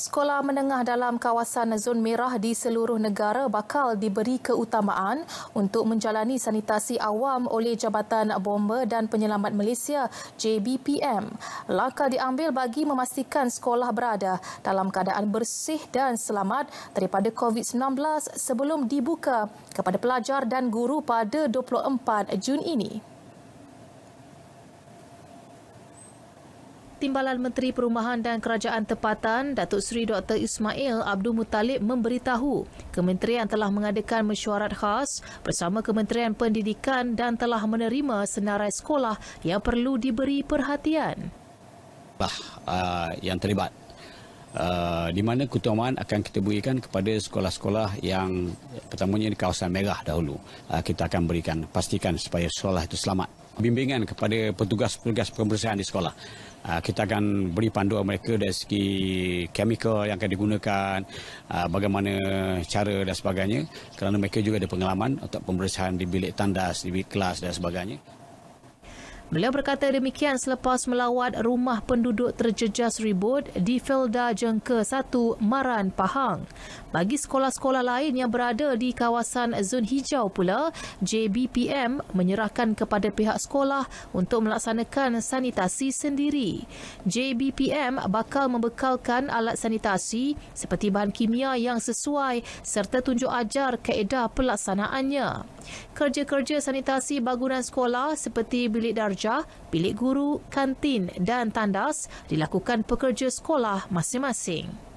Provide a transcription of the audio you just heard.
Sekolah menengah dalam kawasan zon merah di seluruh negara bakal diberi keutamaan untuk menjalani sanitasi awam oleh Jabatan Bomba dan Penyelamat Malaysia JBPM. Langkah diambil bagi memastikan sekolah berada dalam keadaan bersih dan selamat daripada COVID-19 sebelum dibuka kepada pelajar dan guru pada 24 Jun ini. Timbalan Menteri Perumahan dan Kerajaan Tempatan, Datuk Seri Dr. Ismail Abdul Muttalib memberitahu kementerian telah mengadakan mesyuarat khas bersama Kementerian Pendidikan dan telah menerima senarai sekolah yang perlu diberi perhatian. Bah, uh, yang terlibat, uh, di mana keutamaan akan kita berikan kepada sekolah-sekolah yang pertamanya di kawasan merah dahulu. Uh, kita akan berikan, pastikan supaya sekolah itu selamat bimbingan kepada petugas-petugas pembersihan di sekolah. Ah, kita akan beri panduan mereka dari segi kimia yang akan digunakan, ah, bagaimana cara dan sebagainya. Kerana mereka juga ada pengalaman untuk pembersihan di bilik tandas, di bilik kelas dan sebagainya. Beliau berkata demikian selepas melawat rumah penduduk terjejas ribut di Felda Jengke 1 Maran, Pahang. Bagi sekolah-sekolah lain yang berada di kawasan zon hijau pula, JBPM menyerahkan kepada pihak sekolah untuk melaksanakan sanitasi sendiri. JBPM bakal membekalkan alat sanitasi seperti bahan kimia yang sesuai serta tunjuk ajar kaedah pelaksanaannya. Kerja-kerja sanitasi bangunan sekolah seperti bilik darjah pelajar, bilik guru, kantin dan tandas dilakukan pekerja sekolah masing-masing.